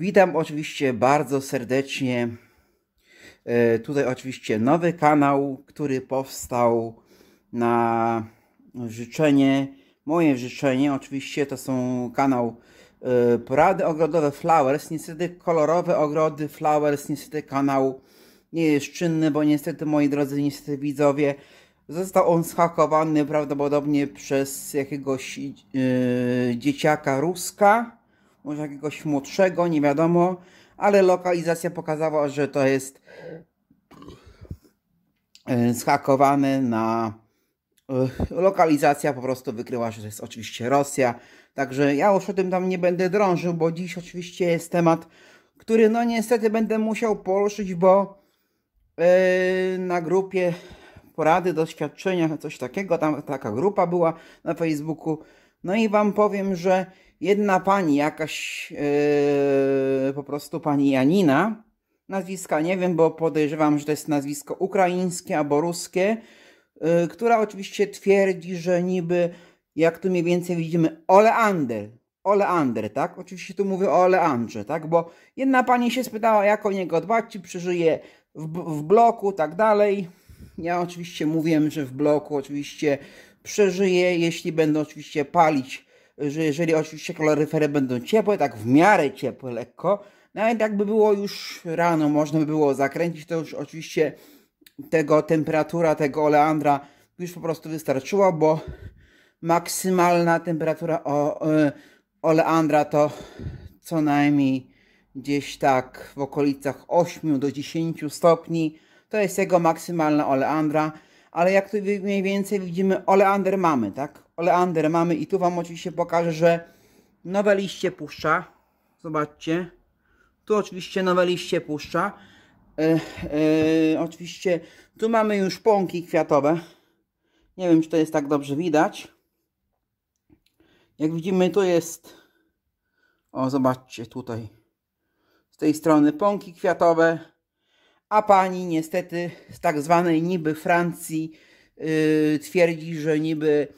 Witam oczywiście bardzo serdecznie. E, tutaj oczywiście nowy kanał, który powstał na życzenie, moje życzenie oczywiście to są kanał e, porady ogrodowe Flowers, niestety kolorowe ogrody Flowers, niestety kanał nie jest czynny, bo niestety moi drodzy, niestety widzowie, został on schakowany prawdopodobnie przez jakiegoś yy, dzieciaka Ruska, może jakiegoś młodszego, nie wiadomo, ale lokalizacja pokazała, że to jest e, zhakowany na e, lokalizacja po prostu wykryła, że to jest oczywiście Rosja. Także ja już o tym tam nie będę drążył, bo dziś oczywiście jest temat, który no niestety będę musiał poruszyć, bo e, na grupie porady, doświadczenia, coś takiego, tam taka grupa była na Facebooku. No i Wam powiem, że jedna pani, jakaś yy, po prostu pani Janina, nazwiska nie wiem, bo podejrzewam, że to jest nazwisko ukraińskie albo ruskie, yy, która oczywiście twierdzi, że niby, jak tu mniej więcej widzimy, Oleander, Oleander, tak? Oczywiście tu mówię o Oleandrze, tak? Bo jedna pani się spytała, jak o niego dbać, czy przeżyje w, w bloku, tak dalej. Ja oczywiście mówiłem, że w bloku oczywiście przeżyje, jeśli będą oczywiście palić że jeżeli oczywiście kaloryfery będą ciepłe, tak w miarę ciepłe lekko, nawet no jakby było już rano, można by było zakręcić, to już oczywiście tego temperatura, tego oleandra już po prostu wystarczyło, bo maksymalna temperatura o, e, oleandra to co najmniej gdzieś tak w okolicach 8 do 10 stopni. To jest jego maksymalna oleandra, ale jak tu mniej więcej widzimy, oleander mamy, tak? oleander mamy i tu Wam oczywiście pokażę, że nowe liście puszcza. Zobaczcie. Tu oczywiście nowe liście puszcza. E, e, oczywiście tu mamy już pąki kwiatowe. Nie wiem, czy to jest tak dobrze widać. Jak widzimy, tu jest... O, zobaczcie tutaj. Z tej strony pąki kwiatowe. A pani niestety z tak zwanej niby Francji yy, twierdzi, że niby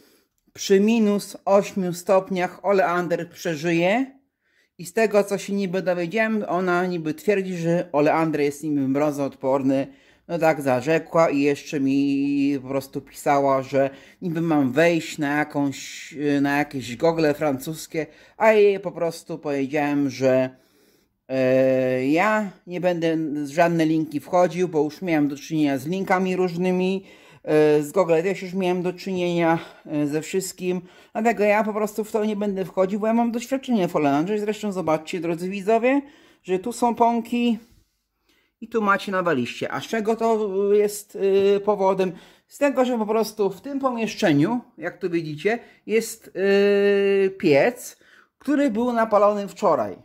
przy minus 8 stopniach oleander przeżyje. I z tego, co się niby dowiedziałem, ona niby twierdzi, że oleander jest niby mrozoodporny. No tak, zarzekła i jeszcze mi po prostu pisała, że niby mam wejść na jakąś, na jakieś gogle francuskie, a jej po prostu powiedziałem, że e, ja nie będę z żadne linki wchodził, bo już miałem do czynienia z linkami różnymi, E, z Google. Też tak już miałem do czynienia e, ze wszystkim, dlatego ja po prostu w to nie będę wchodził, bo ja mam doświadczenie w Hollandrze. Zresztą zobaczcie, drodzy widzowie, że tu są pąki i tu macie nawaliście. A z czego to jest e, powodem? Z tego, że po prostu w tym pomieszczeniu, jak tu widzicie, jest piec, który był napalony wczoraj.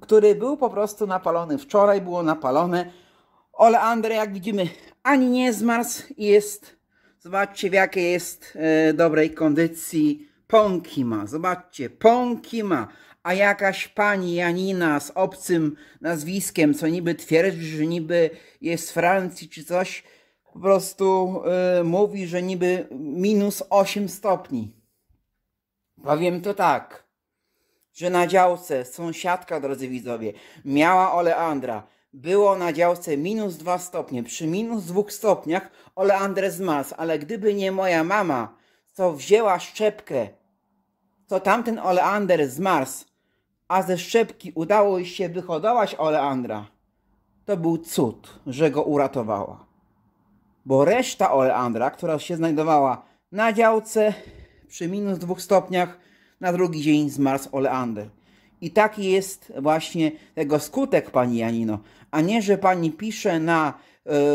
Który był po prostu napalony wczoraj, było napalone Oleandra, jak widzimy, ani nie zmarł i jest, zobaczcie w jakiej jest e, dobrej kondycji. Pąki ma, zobaczcie, pąki ma. A jakaś pani Janina z obcym nazwiskiem, co niby twierdzi, że niby jest z Francji czy coś, po prostu e, mówi, że niby minus 8 stopni. Powiem to tak, że na działce sąsiadka, drodzy widzowie, miała oleandra było na działce minus 2 stopnie. Przy minus 2 stopniach oleander zmarł, ale gdyby nie moja mama, co wzięła szczepkę, co tamten oleander zmarł, a ze szczepki udało jej się wyhodować oleandra, to był cud, że go uratowała. Bo reszta oleandra, która się znajdowała na działce przy minus dwóch stopniach, na drugi dzień zmarł oleander. I taki jest właśnie tego skutek, pani Janino. A nie, że pani pisze na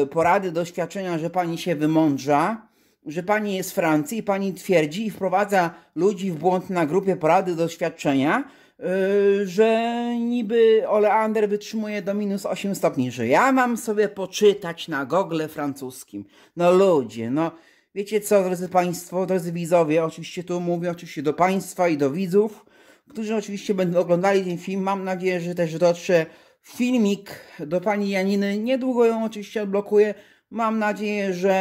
y, porady doświadczenia, że pani się wymądrza, że pani jest z Francji i pani twierdzi i wprowadza ludzi w błąd na grupie porady doświadczenia, y, że niby oleander wytrzymuje do minus 8 stopni, że ja mam sobie poczytać na gogle francuskim. No ludzie, no wiecie co, drodzy państwo, drodzy widzowie, oczywiście tu mówię oczywiście do państwa i do widzów, którzy oczywiście będą oglądali ten film. Mam nadzieję, że też dotrze filmik do pani Janiny. Niedługo ją oczywiście odblokuję. Mam nadzieję, że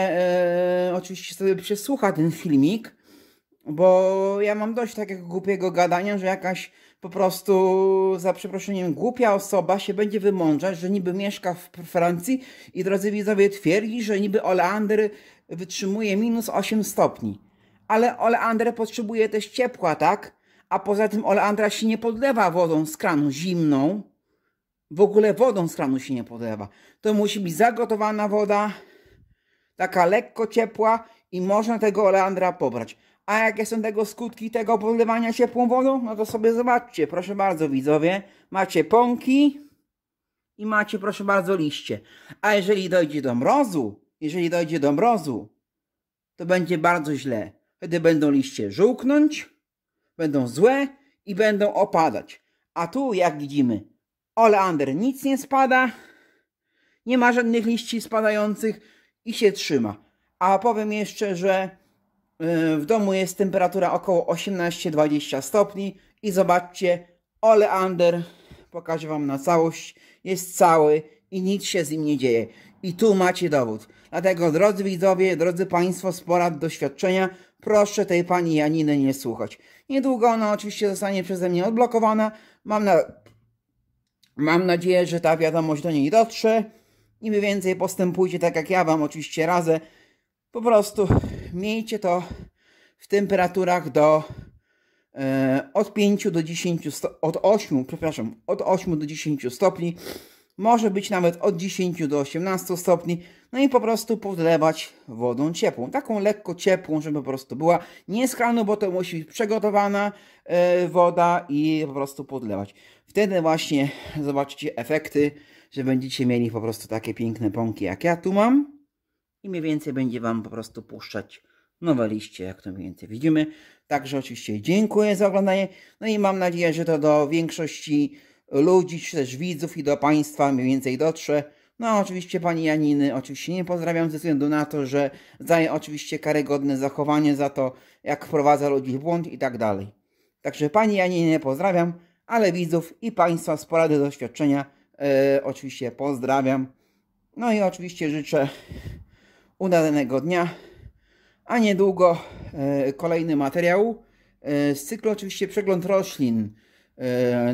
e, oczywiście sobie przesłucha ten filmik, bo ja mam dość takiego głupiego gadania, że jakaś po prostu, za przeproszeniem, głupia osoba się będzie wymądrzać, że niby mieszka w Francji i drodzy widzowie twierdzi, że niby oleander wytrzymuje minus 8 stopni. Ale oleander potrzebuje też ciepła, tak? a poza tym oleandra się nie podlewa wodą z kranu zimną. W ogóle wodą z kranu się nie podlewa. To musi być zagotowana woda, taka lekko ciepła i można tego oleandra pobrać. A jakie są tego skutki tego podlewania ciepłą wodą? No to sobie zobaczcie, proszę bardzo widzowie. Macie pąki i macie, proszę bardzo, liście. A jeżeli dojdzie do mrozu, jeżeli dojdzie do mrozu, to będzie bardzo źle. Wtedy będą liście żółknąć, będą złe i będą opadać. A tu, jak widzimy, oleander nic nie spada, nie ma żadnych liści spadających i się trzyma. A powiem jeszcze, że y, w domu jest temperatura około 18-20 stopni i zobaczcie, oleander, pokażę Wam na całość, jest cały i nic się z nim nie dzieje. I tu macie dowód. Dlatego, drodzy widzowie, drodzy Państwo, z porad doświadczenia Proszę tej pani Janiny nie słuchać. Niedługo ona oczywiście zostanie przeze mnie odblokowana. Mam, na... Mam nadzieję, że ta wiadomość do niej dotrze. I wy więcej postępujcie tak jak ja wam oczywiście radzę. Po prostu miejcie to w temperaturach do e, od 5 do 10 sto... od 8, przepraszam, od 8 do 10 stopni. Może być nawet od 10 do 18 stopni. No i po prostu podlewać wodą ciepłą. Taką lekko ciepłą, żeby po prostu była nie bo to musi być przygotowana e, woda i po prostu podlewać. Wtedy właśnie zobaczycie efekty, że będziecie mieli po prostu takie piękne pąki jak ja tu mam. I mniej więcej będzie Wam po prostu puszczać nowe liście, jak to mniej więcej widzimy. Także oczywiście dziękuję za oglądanie. No i mam nadzieję, że to do większości ludzi, czy też widzów i do Państwa mniej więcej dotrze. No, oczywiście pani Janiny, oczywiście nie pozdrawiam ze względu na to, że daje oczywiście karygodne zachowanie za to, jak wprowadza ludzi w błąd i tak dalej. Także pani Janiny pozdrawiam, ale widzów i państwa z porady doświadczenia e, oczywiście pozdrawiam. No i oczywiście życzę udanego dnia, a niedługo e, kolejny materiał e, z cyklu oczywiście przegląd roślin.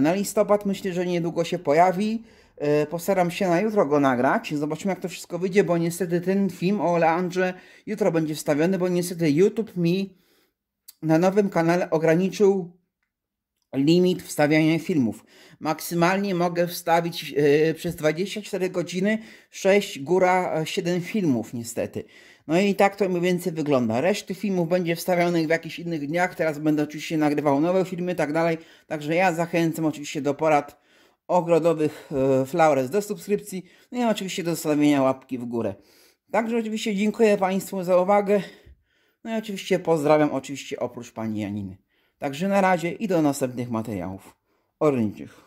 na listopad myślę, że niedługo się pojawi. E, postaram się na jutro go nagrać. Zobaczymy, jak to wszystko wyjdzie, bo niestety ten film o Leandrze jutro będzie wstawiony, bo niestety YouTube mi na nowym kanale ograniczył limit wstawiania filmów. Maksymalnie mogę wstawić yy, przez 24 godziny 6, góra 7 e, filmów niestety. No i tak to mniej więcej wygląda. Reszty filmów będzie wstawionych w jakichś innych dniach. Teraz będę oczywiście nagrywał nowe filmy i tak dalej. Także ja zachęcam oczywiście do porad ogrodowych e, Flowers do subskrypcji, no i oczywiście do zostawienia łapki w górę. Także oczywiście dziękuję Państwu za uwagę. No i oczywiście pozdrawiam oczywiście oprócz Pani Janiny. Także na razie i do następnych materiałów oryginalnych.